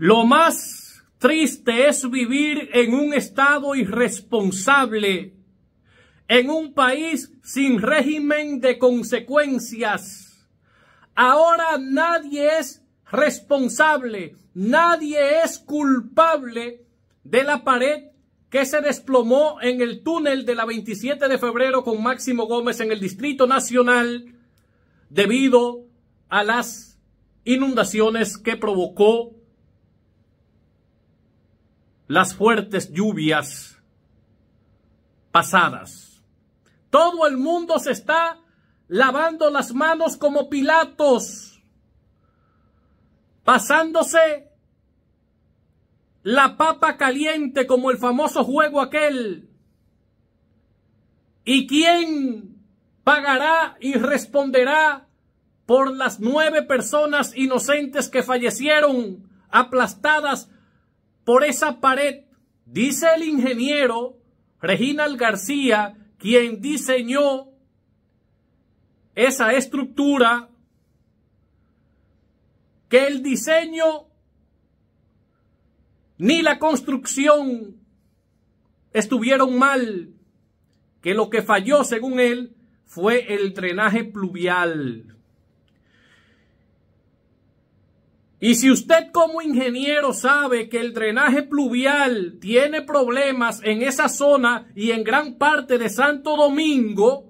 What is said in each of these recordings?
Lo más triste es vivir en un estado irresponsable, en un país sin régimen de consecuencias. Ahora nadie es responsable, nadie es culpable de la pared que se desplomó en el túnel de la 27 de febrero con Máximo Gómez en el Distrito Nacional debido a las inundaciones que provocó las fuertes lluvias pasadas. Todo el mundo se está lavando las manos como Pilatos, pasándose la papa caliente como el famoso juego aquel. ¿Y quién pagará y responderá por las nueve personas inocentes que fallecieron aplastadas por esa pared, dice el ingeniero Reginald García, quien diseñó esa estructura, que el diseño ni la construcción estuvieron mal, que lo que falló, según él, fue el drenaje pluvial. Y si usted como ingeniero sabe que el drenaje pluvial tiene problemas en esa zona y en gran parte de Santo Domingo,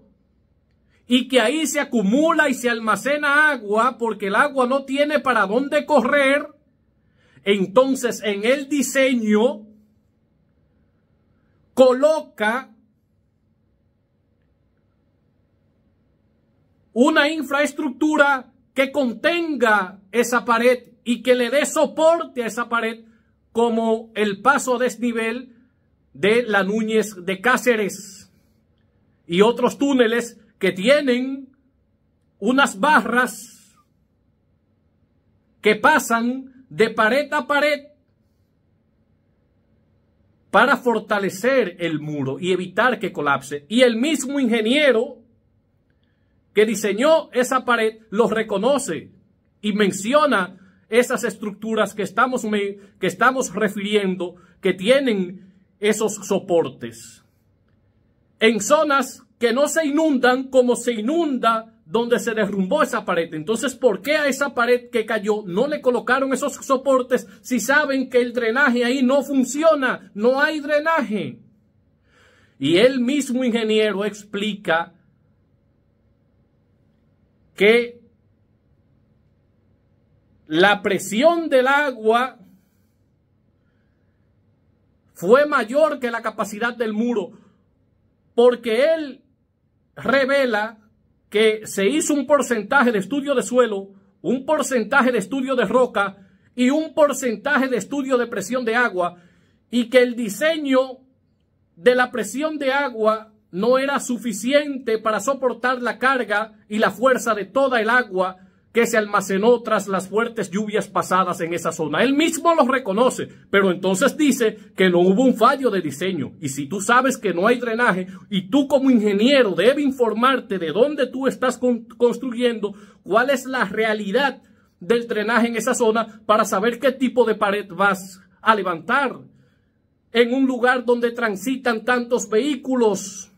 y que ahí se acumula y se almacena agua porque el agua no tiene para dónde correr, entonces en el diseño coloca una infraestructura que contenga esa pared y que le dé soporte a esa pared como el paso desnivel de la Núñez de Cáceres y otros túneles que tienen unas barras que pasan de pared a pared para fortalecer el muro y evitar que colapse. Y el mismo ingeniero que diseñó esa pared los reconoce y menciona esas estructuras que estamos, que estamos refiriendo, que tienen esos soportes. En zonas que no se inundan como se inunda donde se derrumbó esa pared. Entonces, ¿por qué a esa pared que cayó no le colocaron esos soportes si saben que el drenaje ahí no funciona? No hay drenaje. Y el mismo ingeniero explica que la presión del agua fue mayor que la capacidad del muro, porque él revela que se hizo un porcentaje de estudio de suelo, un porcentaje de estudio de roca y un porcentaje de estudio de presión de agua, y que el diseño de la presión de agua no era suficiente para soportar la carga y la fuerza de toda el agua que se almacenó tras las fuertes lluvias pasadas en esa zona. Él mismo los reconoce, pero entonces dice que no hubo un fallo de diseño. Y si tú sabes que no hay drenaje y tú como ingeniero debes informarte de dónde tú estás construyendo, cuál es la realidad del drenaje en esa zona para saber qué tipo de pared vas a levantar en un lugar donde transitan tantos vehículos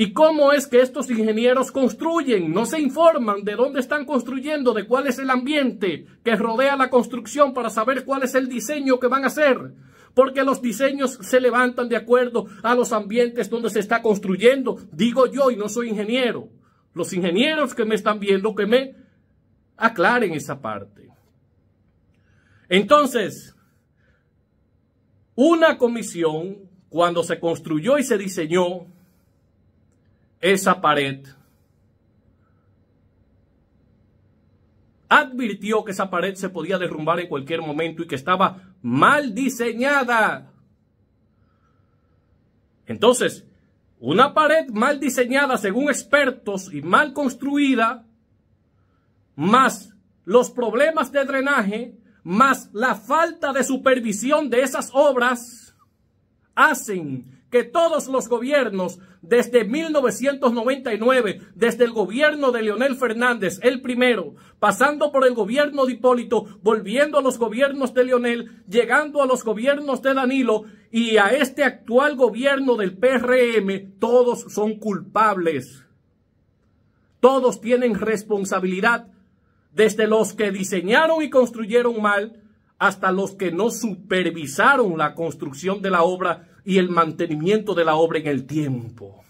¿Y cómo es que estos ingenieros construyen? No se informan de dónde están construyendo, de cuál es el ambiente que rodea la construcción para saber cuál es el diseño que van a hacer. Porque los diseños se levantan de acuerdo a los ambientes donde se está construyendo. Digo yo y no soy ingeniero. Los ingenieros que me están viendo que me aclaren esa parte. Entonces, una comisión, cuando se construyó y se diseñó, esa pared, advirtió que esa pared se podía derrumbar en cualquier momento y que estaba mal diseñada. Entonces, una pared mal diseñada según expertos y mal construida, más los problemas de drenaje, más la falta de supervisión de esas obras, hacen que todos los gobiernos desde 1999, desde el gobierno de Leonel Fernández, el primero, pasando por el gobierno de Hipólito, volviendo a los gobiernos de Leonel, llegando a los gobiernos de Danilo y a este actual gobierno del PRM, todos son culpables. Todos tienen responsabilidad, desde los que diseñaron y construyeron mal hasta los que no supervisaron la construcción de la obra y el mantenimiento de la obra en el tiempo.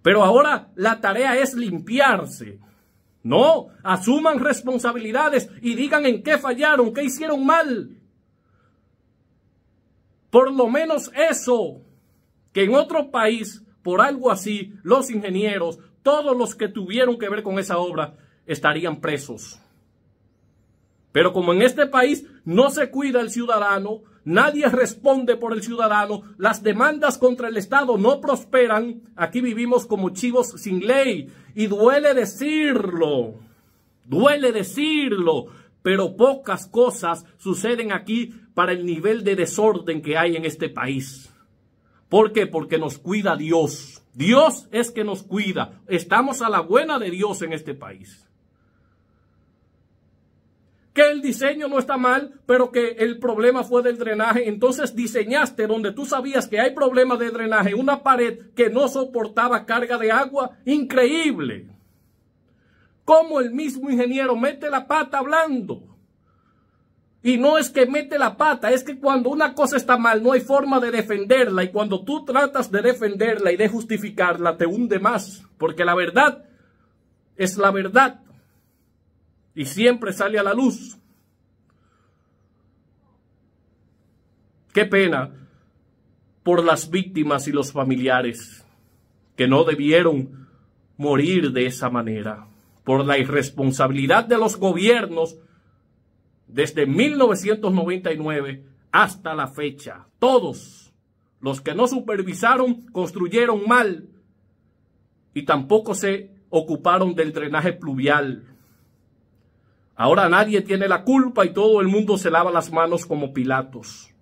Pero ahora la tarea es limpiarse. No, asuman responsabilidades y digan en qué fallaron, qué hicieron mal. Por lo menos eso, que en otro país, por algo así, los ingenieros, todos los que tuvieron que ver con esa obra, estarían presos. Pero como en este país no se cuida el ciudadano, Nadie responde por el ciudadano. Las demandas contra el Estado no prosperan. Aquí vivimos como chivos sin ley. Y duele decirlo. Duele decirlo. Pero pocas cosas suceden aquí para el nivel de desorden que hay en este país. ¿Por qué? Porque nos cuida Dios. Dios es que nos cuida. Estamos a la buena de Dios en este país que el diseño no está mal, pero que el problema fue del drenaje. Entonces diseñaste donde tú sabías que hay problemas de drenaje, una pared que no soportaba carga de agua. Increíble. Como el mismo ingeniero mete la pata hablando. Y no es que mete la pata, es que cuando una cosa está mal no hay forma de defenderla y cuando tú tratas de defenderla y de justificarla te hunde más, porque la verdad es la verdad y siempre sale a la luz. Qué pena por las víctimas y los familiares que no debieron morir de esa manera, por la irresponsabilidad de los gobiernos desde 1999 hasta la fecha. Todos los que no supervisaron construyeron mal y tampoco se ocuparon del drenaje pluvial, Ahora nadie tiene la culpa y todo el mundo se lava las manos como Pilatos.